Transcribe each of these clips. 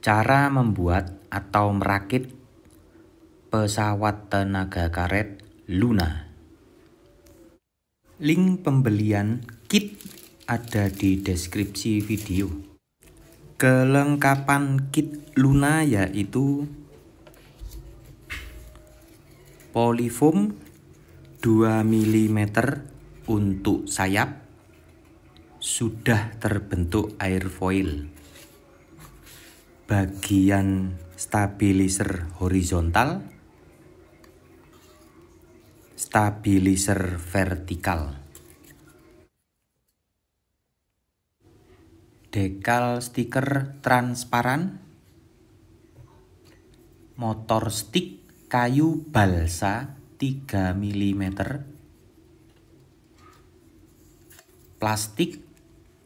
Cara membuat atau merakit pesawat tenaga karet Luna. Link pembelian kit ada di deskripsi video. Kelengkapan kit Luna yaitu polifoam 2 mm untuk sayap sudah terbentuk airfoil bagian stabilizer horizontal, stabilizer vertikal. Dekal stiker transparan, motor stick kayu balsa 3 mm, plastik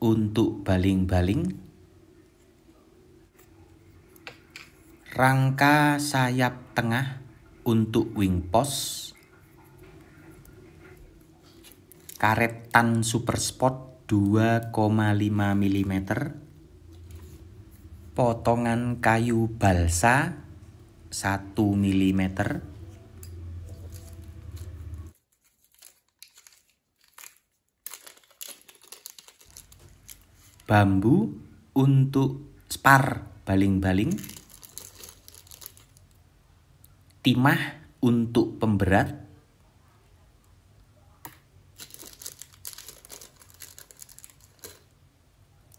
untuk baling-baling rangka sayap tengah untuk wing post karet tan super spot 2,5 mm potongan kayu balsa 1 mm bambu untuk spar baling-baling timah untuk pemberat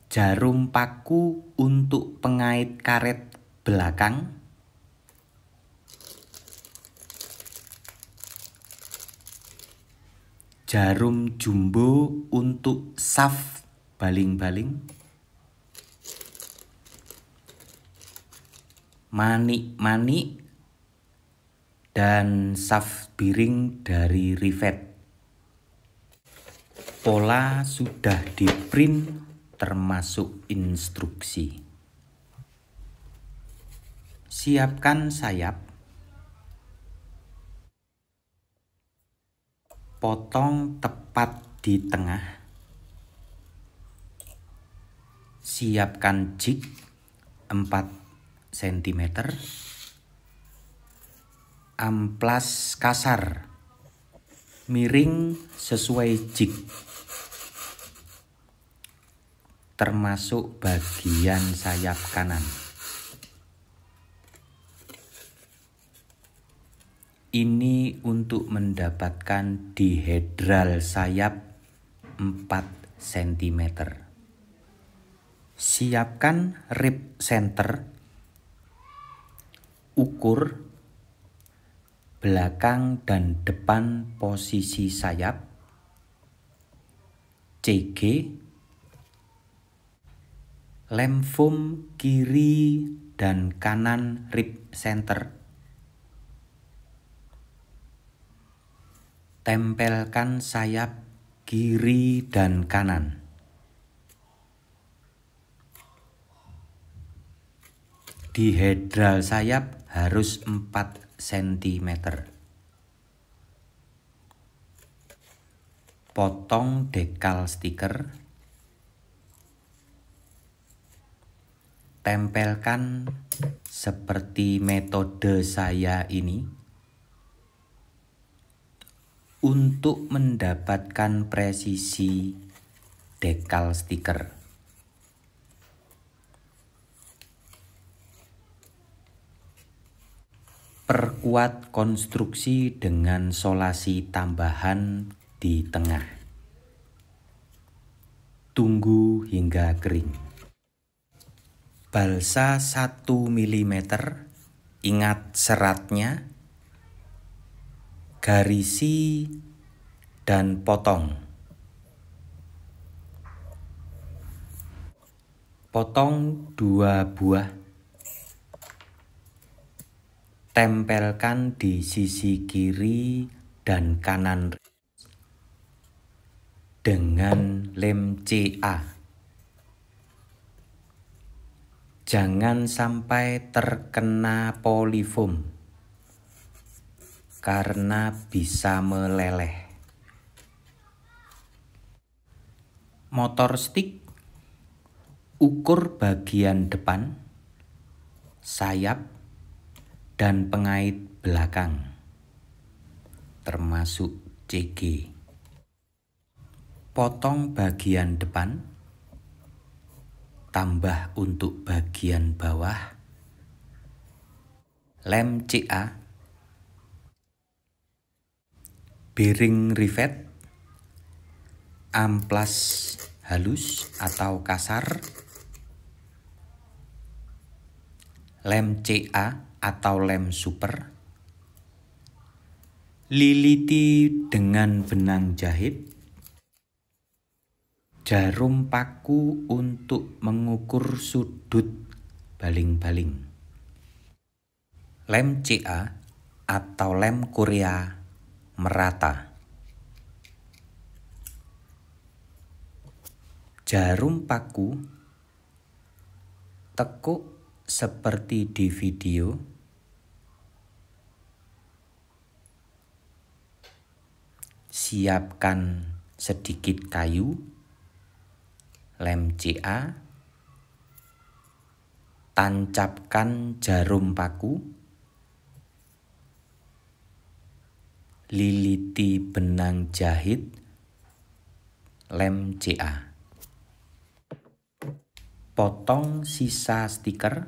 jarum paku untuk pengait karet belakang, jarum jumbo untuk saf baling-baling, manik-manik dan shaft biring dari rivet. Pola sudah di print termasuk instruksi. Siapkan sayap. Potong tepat di tengah. Siapkan jig 4 cm amplas kasar miring sesuai jig termasuk bagian sayap kanan ini untuk mendapatkan dihedral sayap 4 cm siapkan rib center ukur belakang dan depan posisi sayap CG lemfum kiri dan kanan rib center tempelkan sayap kiri dan kanan di hedral sayap harus 4 cm. Potong dekal stiker. Tempelkan seperti metode saya ini. Untuk mendapatkan presisi dekal stiker. Perkuat konstruksi dengan solasi tambahan di tengah. Tunggu hingga kering. Balsa 1 mm, ingat seratnya. Garisi dan potong. Potong dua buah tempelkan di sisi kiri dan kanan dengan lem CA. Jangan sampai terkena polifoam karena bisa meleleh. Motor stick ukur bagian depan, sayap, dan pengait belakang, termasuk CG. Potong bagian depan, tambah untuk bagian bawah, lem CA, bearing rivet, amplas halus atau kasar, lem CA, atau lem super, liliti dengan benang jahit, jarum paku untuk mengukur sudut baling-baling, lem CA atau lem Korea merata. Jarum paku tekuk seperti di video siapkan sedikit kayu, lem CA, tancapkan jarum paku, liliti benang jahit, lem CA. Potong sisa stiker,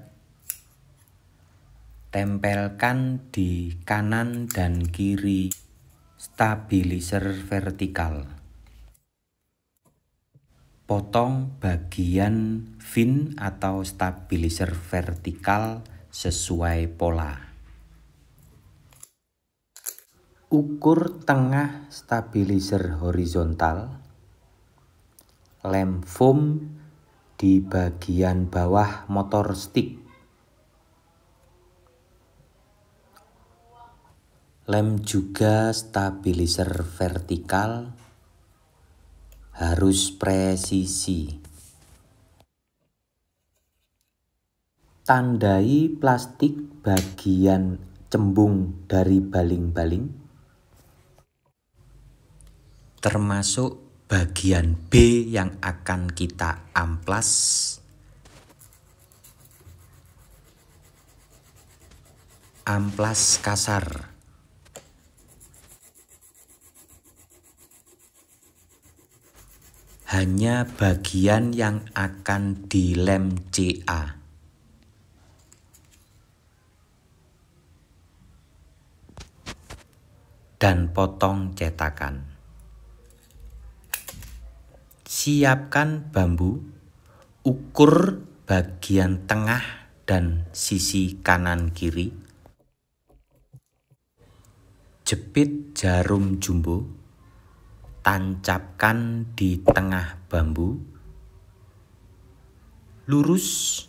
tempelkan di kanan dan kiri stabilizer vertikal. Potong bagian fin atau stabilizer vertikal sesuai pola. Ukur tengah stabilizer horizontal. Lem foam di bagian bawah motor stick. lem juga stabilizer vertikal harus presisi. Tandai plastik bagian cembung dari baling-baling, termasuk bagian B yang akan kita amplas. Amplas kasar. hanya bagian yang akan dilem CA. Dan potong cetakan. Siapkan bambu, ukur bagian tengah dan sisi kanan kiri. Jepit jarum jumbo tancapkan di tengah bambu lurus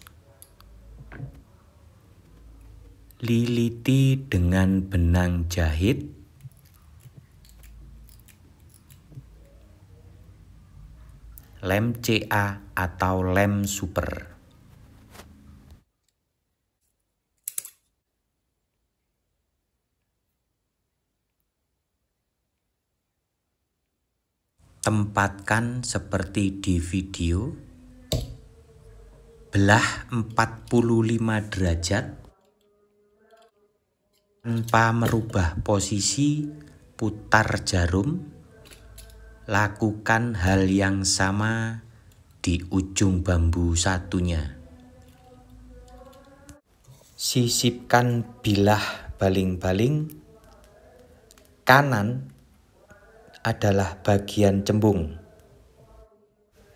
liliti dengan benang jahit lem CA atau lem super tempatkan seperti di video belah 45 derajat tanpa merubah posisi putar jarum lakukan hal yang sama di ujung bambu satunya sisipkan bilah baling-baling kanan adalah bagian cembung.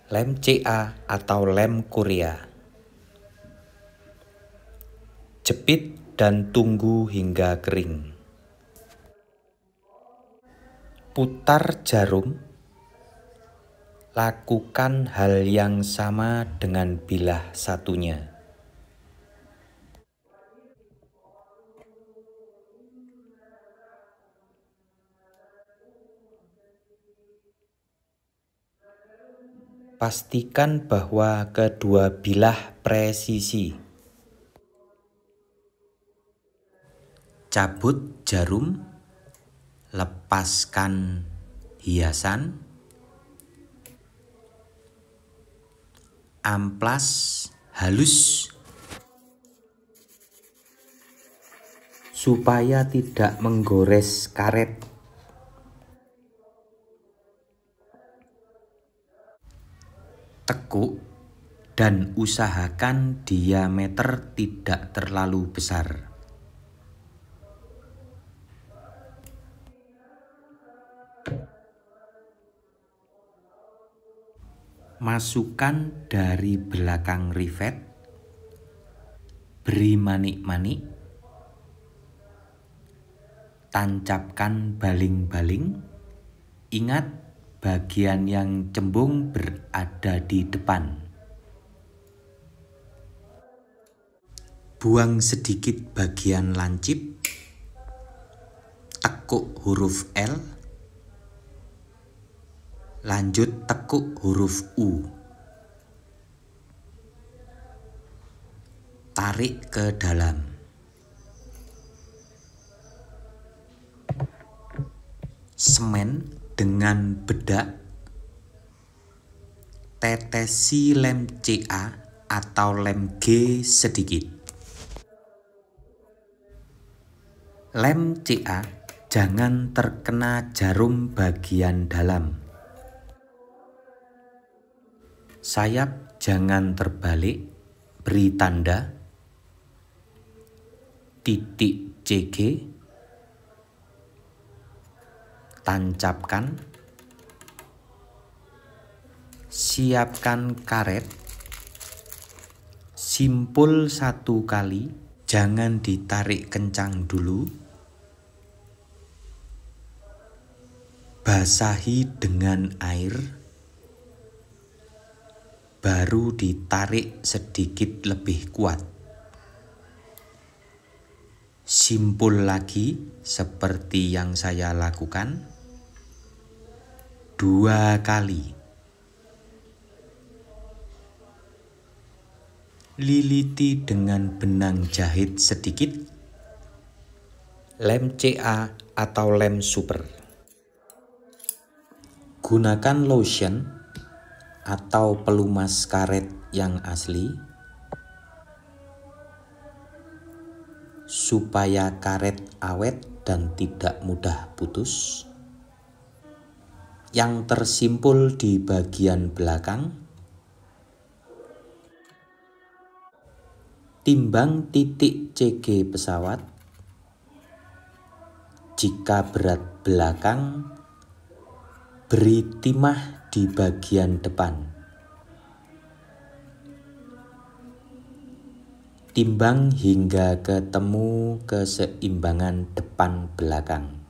Lem CA atau lem Korea. Jepit dan tunggu hingga kering. Putar jarum. Lakukan hal yang sama dengan bilah satunya. Pastikan bahwa kedua bilah presisi. Cabut jarum, lepaskan hiasan, amplas halus supaya tidak menggores karet. tekuk dan usahakan diameter tidak terlalu besar. Masukkan dari belakang rivet, beri manik-manik, tancapkan baling-baling. Ingat bagian yang cembung berada di depan. Buang sedikit bagian lancip, tekuk huruf L, lanjut tekuk huruf U. Tarik ke dalam. Semen dengan bedak tetesi lem CA atau lem G sedikit. Lem CA jangan terkena jarum bagian dalam. Sayap jangan terbalik, beri tanda. Titik CG tancapkan, siapkan karet, simpul satu kali, jangan ditarik kencang dulu, basahi dengan air, baru ditarik sedikit lebih kuat. Simpul lagi seperti yang saya lakukan dua kali. Liliti dengan benang jahit sedikit, lem CA atau lem super. Gunakan lotion atau pelumas karet yang asli supaya karet awet dan tidak mudah putus yang tersimpul di bagian belakang. Timbang titik CG pesawat. Jika berat belakang, beri timah di bagian depan. Timbang hingga ketemu keseimbangan depan belakang.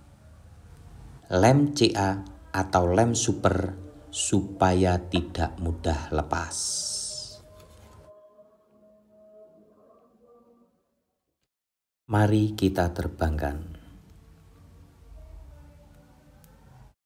Lem CA atau lem super supaya tidak mudah lepas. Mari kita terbangkan.